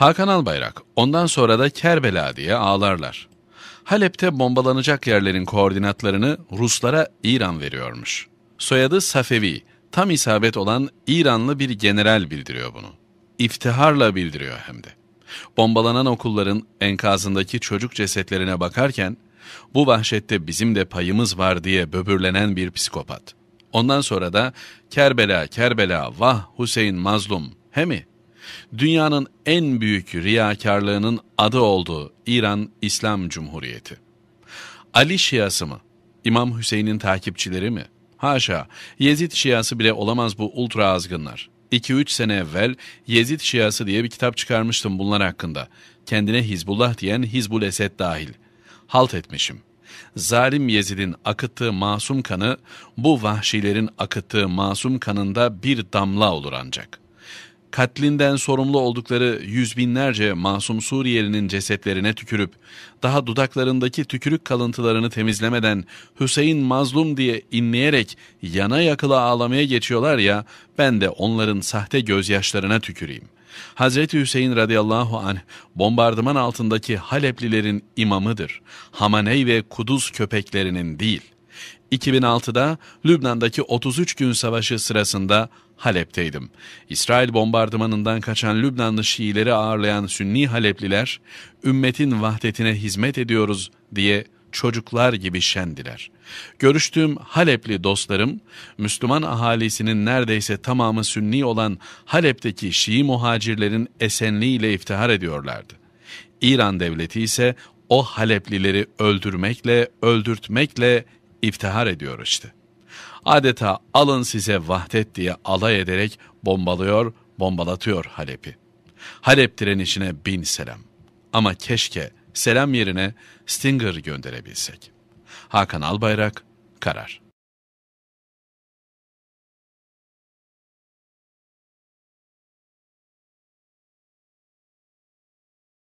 Hakan Albayrak, ondan sonra da Kerbela diye ağlarlar. Halep'te bombalanacak yerlerin koordinatlarını Ruslara İran veriyormuş. Soyadı Safevi, tam isabet olan İranlı bir general bildiriyor bunu. İftiharla bildiriyor hem de. Bombalanan okulların enkazındaki çocuk cesetlerine bakarken, bu vahşette bizim de payımız var diye böbürlenen bir psikopat. Ondan sonra da Kerbela, Kerbela, vah Hüseyin mazlum, he mi Dünyanın en büyük riyakarlığının adı olduğu İran İslam Cumhuriyeti. Ali Şiası mı? İmam Hüseyin'in takipçileri mi? Haşa, Yezid Şiası bile olamaz bu ultra azgınlar. 2-3 sene evvel Yezid Şiası diye bir kitap çıkarmıştım bunlar hakkında. Kendine Hizbullah diyen Hizbul Esed dahil. Halt etmişim. Zalim Yezid'in akıttığı masum kanı bu vahşilerin akıttığı masum kanında bir damla olur ancak katlinden sorumlu oldukları yüz binlerce masum Suriyelinin cesetlerine tükürüp, daha dudaklarındaki tükürük kalıntılarını temizlemeden Hüseyin mazlum diye inleyerek yana yakıla ağlamaya geçiyorlar ya, ben de onların sahte gözyaşlarına tüküreyim. Hazreti Hüseyin radıyallahu anh bombardıman altındaki Haleplilerin imamıdır. Hamaney ve Kuduz köpeklerinin değil.'' 2006'da Lübnan'daki 33 gün savaşı sırasında Halep'teydim. İsrail bombardımanından kaçan Lübnanlı Şiileri ağırlayan Sünni Halepliler, ümmetin vahdetine hizmet ediyoruz diye çocuklar gibi şendiler. Görüştüğüm Halepli dostlarım, Müslüman ahalisinin neredeyse tamamı Sünni olan Halep'teki Şii muhacirlerin esenliğiyle iftihar ediyorlardı. İran devleti ise o Haleplileri öldürmekle, öldürtmekle İftihar ediyor işte. Adeta alın size vahdet diye alay ederek bombalıyor, bombalatıyor Halep'i. Halep direnişine bin selam. Ama keşke selam yerine Stinger gönderebilsek. Hakan Albayrak, Karar